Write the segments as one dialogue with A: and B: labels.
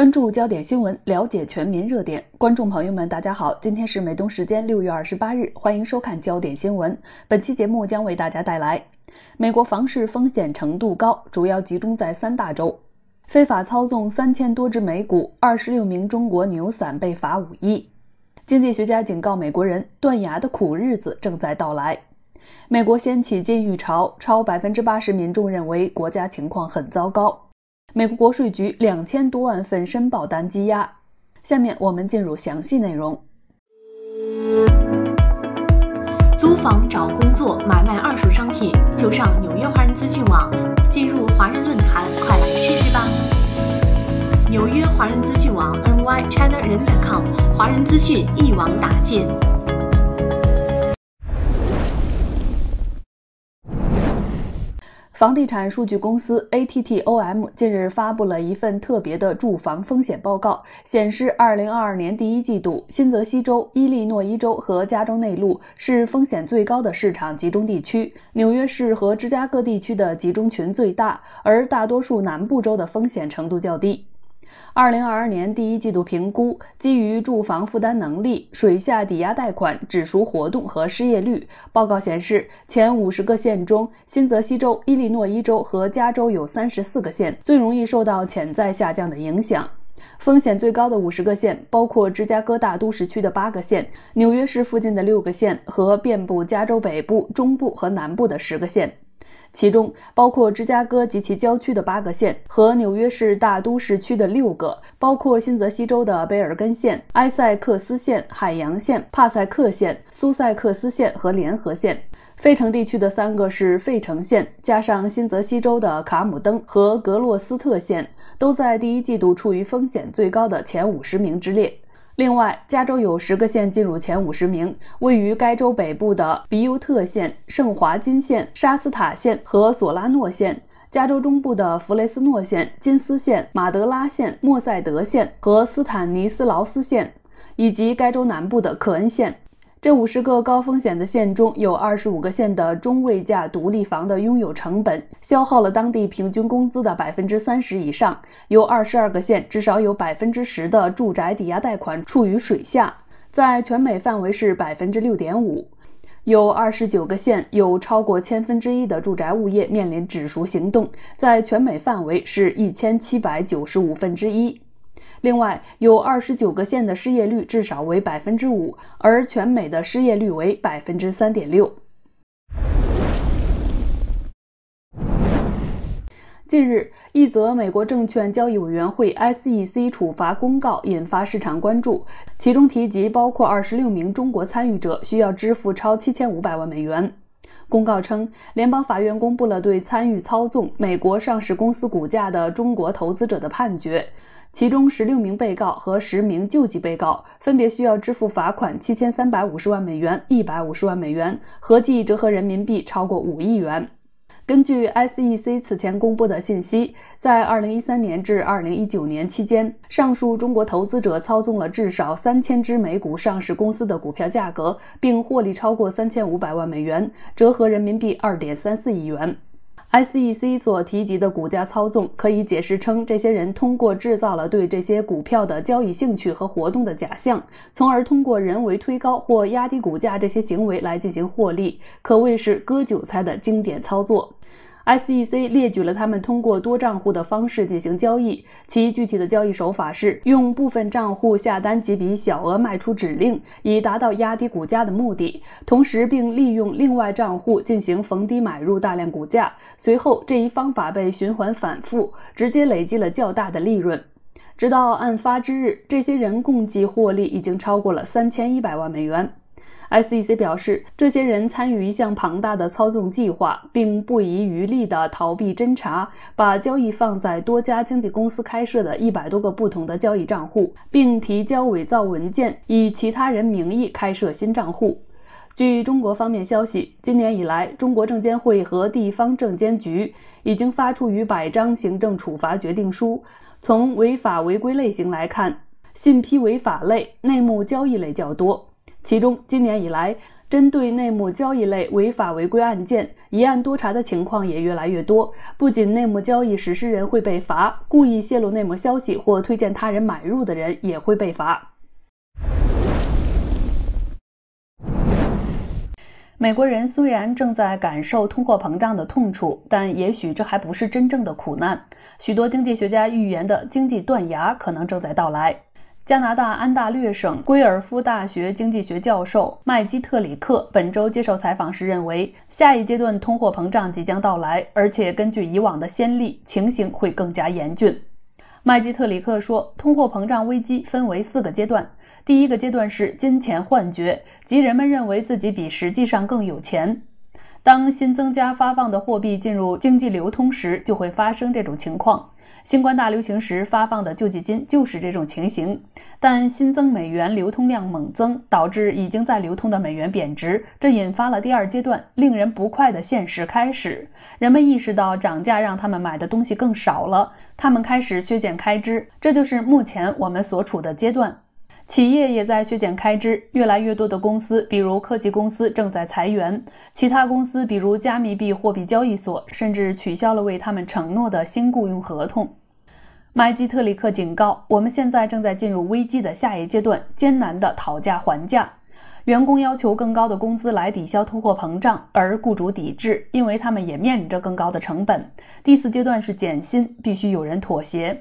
A: 关注焦点新闻，了解全民热点。观众朋友们，大家好，今天是美东时间六月二十八日，欢迎收看焦点新闻。本期节目将为大家带来：美国房市风险程度高，主要集中在三大州；非法操纵三千多只美股，二十六名中国牛散被罚五亿；经济学家警告美国人，断崖的苦日子正在到来；美国掀起禁欲潮，超百分之八十民众认为国家情况很糟糕。美国国税局两千多万份申报单积压，下面我们进入详细内容。租房、找工作、买卖二手商品，就上纽约华人资讯网，进入华人论坛，快来试试吧！纽约华人资讯网 n y china 人 .com，华人资讯一网打尽。房地产数据公司 A T T O M 近日发布了一份特别的住房风险报告，显示，二零二二年第一季度，新泽西州、伊利诺伊州和加州内陆是风险最高的市场集中地区，纽约市和芝加哥地区的集中群最大，而大多数南部州的风险程度较低。二零二二年第一季度评估基于住房负担能力、水下抵押贷款指数活动和失业率。报告显示，前五十个县中，新泽西州、伊利诺伊州和加州有三十四个县最容易受到潜在下降的影响。风险最高的五十个县包括芝加哥大都市区的八个县、纽约市附近的六个县和遍布加州北部、中部和南部的十个县。其中包括芝加哥及其郊区的八个县和纽约市大都市区的六个，包括新泽西州的贝尔根县、埃塞克斯县、海洋县、帕塞克县、苏塞克斯县和联合县。费城地区的三个是费城县，加上新泽西州的卡姆登和格洛斯特县，都在第一季度处于风险最高的前五十名之列。另外，加州有十个县进入前五十名，位于该州北部的比尤特县、圣华金县、沙斯塔县和索拉诺县；加州中部的弗雷斯诺县、金斯县、马德拉县、莫塞德县和斯坦尼斯劳斯县，以及该州南部的可恩县。这五十个高风险的县中有二十五个县的中位价独立房的拥有成本消耗了当地平均工资的百分之三十以上，有二十二个县至少有百分之十的住宅抵押贷款处于水下，在全美范围是百分之六点五。有二十九个县有超过千分之一的住宅物业面临止赎行动，在全美范围是一千七百九十五分之一。另外，有二十九个县的失业率至少为百分之五，而全美的失业率为百分之三点六。近日，一则美国证券交易委员会 （SEC） 处罚公告引发市场关注，其中提及包括二十六名中国参与者需要支付超七千五百万美元。公告称，联邦法院公布了对参与操纵美国上市公司股价的中国投资者的判决，其中十六名被告和十名救济被告分别需要支付罚款七千三百五十万美元、一百五十万美元，合计折合人民币超过五亿元。根据 SEC 此前公布的信息，在2013年至2019年期间，上述中国投资者操纵了至少3000只美股上市公司的股票价格，并获利超过3500万美元，折合人民币2.34亿元。SEC 所提及的股价操纵，可以解释称，这些人通过制造了对这些股票的交易兴趣和活动的假象，从而通过人为推高或压低股价这些行为来进行获利，可谓是割韭菜的经典操作。SEC 列举了他们通过多账户的方式进行交易，其具体的交易手法是用部分账户下单几笔小额卖出指令，以达到压低股价的目的，同时并利用另外账户进行逢低买入大量股价，随后这一方法被循环反复，直接累积了较大的利润。直到案发之日，这些人共计获利已经超过了三千一百万美元。SEC 表示，这些人参与一项庞大的操纵计划，并不遗余力地逃避侦查，把交易放在多家经纪公司开设的一百多个不同的交易账户，并提交伪造文件，以其他人名义开设新账户。据中国方面消息，今年以来，中国证监会和地方证监局已经发出逾百张行政处罚决定书。从违法违规类型来看，信披违法类、内幕交易类较多。其中，今年以来，针对内幕交易类违法违规案件，一案多查的情况也越来越多。不仅内幕交易实施人会被罚，故意泄露内幕消息或推荐他人买入的人也会被罚。美国人虽然正在感受通货膨胀的痛楚，但也许这还不是真正的苦难。许多经济学家预言的经济断崖可能正在到来。加拿大安大略省圭尔夫大学经济学教授麦基特里克本周接受采访时认为，下一阶段通货膨胀即将到来，而且根据以往的先例，情形会更加严峻。麦基特里克说，通货膨胀危机分为四个阶段，第一个阶段是金钱幻觉，即人们认为自己比实际上更有钱。当新增加发放的货币进入经济流通时，就会发生这种情况。新冠大流行时发放的救济金就是这种情形，但新增美元流通量猛增，导致已经在流通的美元贬值，这引发了第二阶段令人不快的现实开始。人们意识到涨价让他们买的东西更少了，他们开始削减开支，这就是目前我们所处的阶段。企业也在削减开支，越来越多的公司，比如科技公司，正在裁员；其他公司，比如加密币货币交易所，甚至取消了为他们承诺的新雇佣合同。麦基特里克警告：“我们现在正在进入危机的下一阶段，艰难的讨价还价。员工要求更高的工资来抵消通货膨胀，而雇主抵制，因为他们也面临着更高的成本。第四阶段是减薪，必须有人妥协。”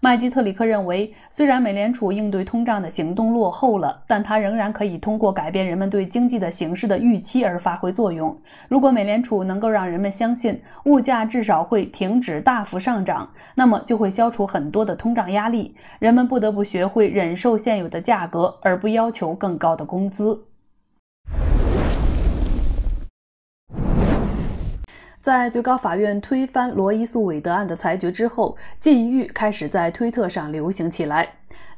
A: 麦基特里克认为，虽然美联储应对通胀的行动落后了，但它仍然可以通过改变人们对经济的形势的预期而发挥作用。如果美联储能够让人们相信物价至少会停止大幅上涨，那么就会消除很多的通胀压力，人们不得不学会忍受现有的价格，而不要求更高的工资。在最高法院推翻罗伊诉韦德案的裁决之后，禁欲开始在推特上流行起来。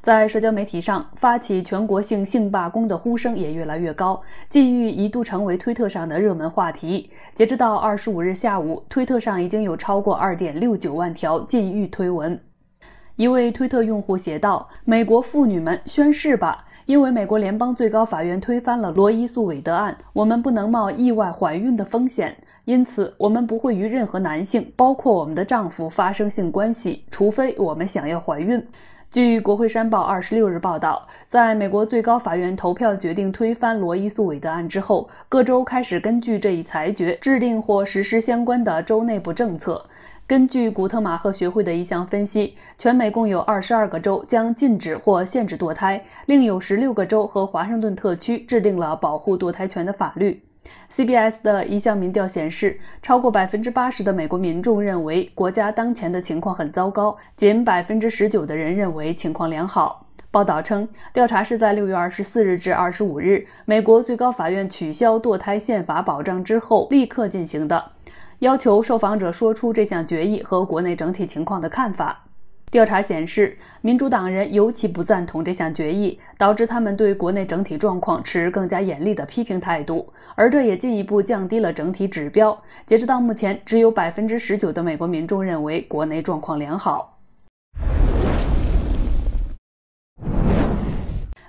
A: 在社交媒体上发起全国性性罢工的呼声也越来越高，禁欲一度成为推特上的热门话题。截止到二十五日下午，推特上已经有超过二点六九万条禁欲推文。一位推特用户写道：“美国妇女们宣誓吧，因为美国联邦最高法院推翻了罗伊诉韦德案，我们不能冒意外怀孕的风险。”因此，我们不会与任何男性，包括我们的丈夫发生性关系，除非我们想要怀孕。据《国会山报》二十六日报道，在美国最高法院投票决定推翻罗伊诉韦德案之后，各州开始根据这一裁决制定或实施相关的州内部政策。根据古特马赫学会的一项分析，全美共有二十二个州将禁止或限制堕胎，另有十六个州和华盛顿特区制定了保护堕胎权的法律。CBS 的一项民调显示，超过百分之八十的美国民众认为国家当前的情况很糟糕，仅百分之十九的人认为情况良好。报道称，调查是在六月二十四日至二十五日，美国最高法院取消堕胎宪法保障之后立刻进行的，要求受访者说出这项决议和国内整体情况的看法。调查显示，民主党人尤其不赞同这项决议，导致他们对国内整体状况持更加严厉的批评态度，而这也进一步降低了整体指标。截止到目前，只有百分之十九的美国民众认为国内状况良好。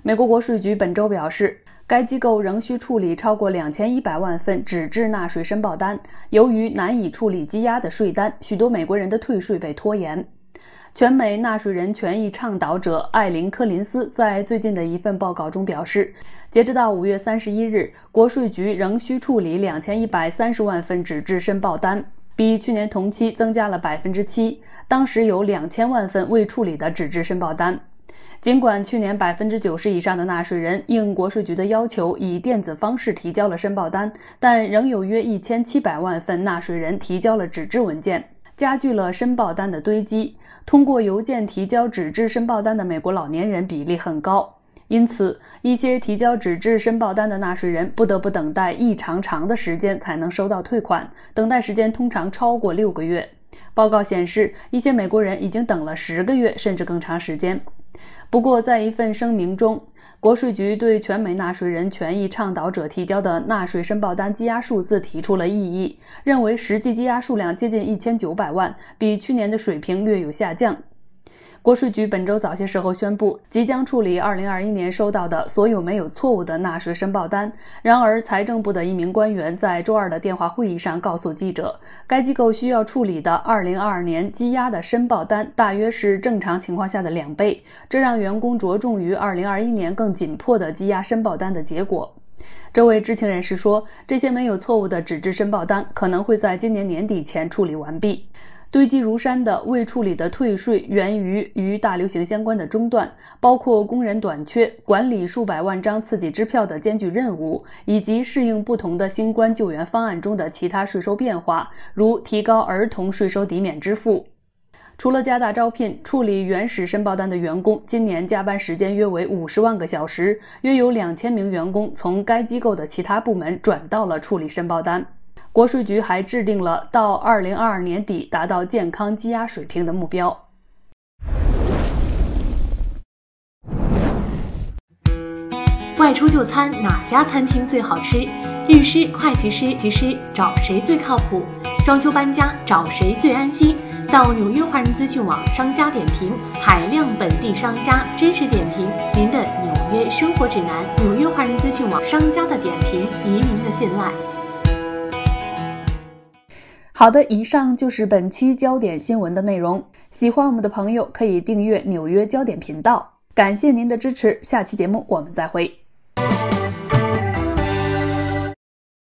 A: 美国国税局本周表示，该机构仍需处理超过两千一百万份纸质纳税申报单。由于难以处理积压的税单，许多美国人的退税被拖延。全美纳税人权益倡导者艾琳·柯林斯在最近的一份报告中表示，截止到五月三十一日，国税局仍需处理两千一百三十万份纸质申报单，比去年同期增加了百分之七。当时有两千万份未处理的纸质申报单。尽管去年百分之九十以上的纳税人应国税局的要求以电子方式提交了申报单，但仍有约一千七百万份纳税人提交了纸质文件。加剧了申报单的堆积。通过邮件提交纸质申报单的美国老年人比例很高，因此一些提交纸质申报单的纳税人不得不等待一长长的时间才能收到退款，等待时间通常超过六个月。报告显示，一些美国人已经等了十个月甚至更长时间。不过，在一份声明中，国税局对全美纳税人权益倡导者提交的纳税申报单积压数字提出了异议，认为实际积压数量接近一千九百万，比去年的水平略有下降。国税局本周早些时候宣布，即将处理2021年收到的所有没有错误的纳税申报单。然而，财政部的一名官员在周二的电话会议上告诉记者，该机构需要处理的2022年积压的申报单大约是正常情况下的两倍，这让员工着重于2021年更紧迫的积压申报单的结果。这位知情人士说，这些没有错误的纸质申报单可能会在今年年底前处理完毕。堆积如山的未处理的退税，源于与大流行相关的中断，包括工人短缺、管理数百万张刺激支票的艰巨任务，以及适应不同的新冠救援方案中的其他税收变化，如提高儿童税收抵免支付。除了加大招聘处理原始申报单的员工，今年加班时间约为五十万个小时，约有两千名员工从该机构的其他部门转到了处理申报单。国税局还制定了到二零二二年底达到健康积压水平的目标。外出就餐哪家餐厅最好吃？律师、会计师、技师找谁最靠谱？装修搬家找谁最安心？到纽约华人资讯网商家点评，海量本地商家真实点评，您的纽约生活指南。纽约华人资讯网商家的点评，移民的信赖。好的，以上就是本期焦点新闻的内容。喜欢我们的朋友可以订阅《纽约焦点》频道，感谢您的支持，下期节目我们再会。